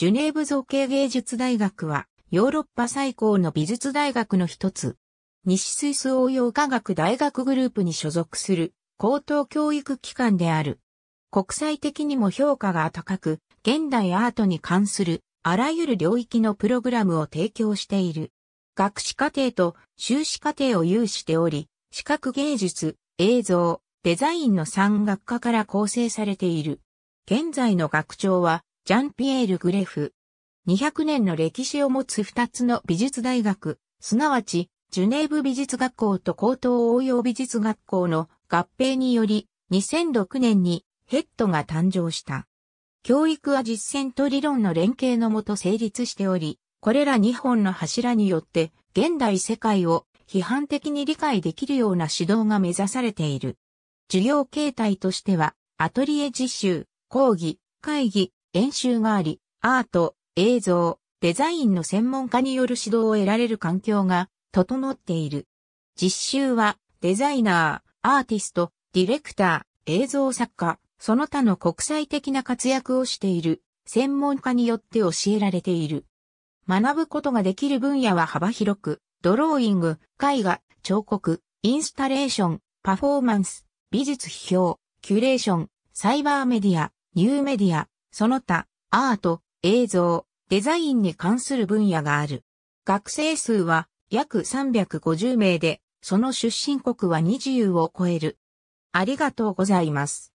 ジュネーブ造形芸術大学は、ヨーロッパ最高の美術大学の一つ。西スイス応用科学大学グループに所属する高等教育機関である。国際的にも評価が高く、現代アートに関するあらゆる領域のプログラムを提供している。学士課程と修士課程を有しており、視覚芸術、映像、デザインの3学科から構成されている。現在の学長は、ジャンピエール・グレフ。200年の歴史を持つ2つの美術大学、すなわち、ジュネーブ美術学校と高等応用美術学校の合併により、2006年にヘッドが誕生した。教育は実践と理論の連携のもと成立しており、これら2本の柱によって、現代世界を批判的に理解できるような指導が目指されている。授業形態としては、アトリエ実習、講義、会議、演習があり、アート、映像、デザインの専門家による指導を得られる環境が整っている。実習はデザイナー、アーティスト、ディレクター、映像作家、その他の国際的な活躍をしている専門家によって教えられている。学ぶことができる分野は幅広く、ドローイング、絵画、彫刻、インスタレーション、パフォーマンス、美術批評、キュレーション、サイバーメディア、ニューメディア、その他、アート、映像、デザインに関する分野がある。学生数は約350名で、その出身国は20を超える。ありがとうございます。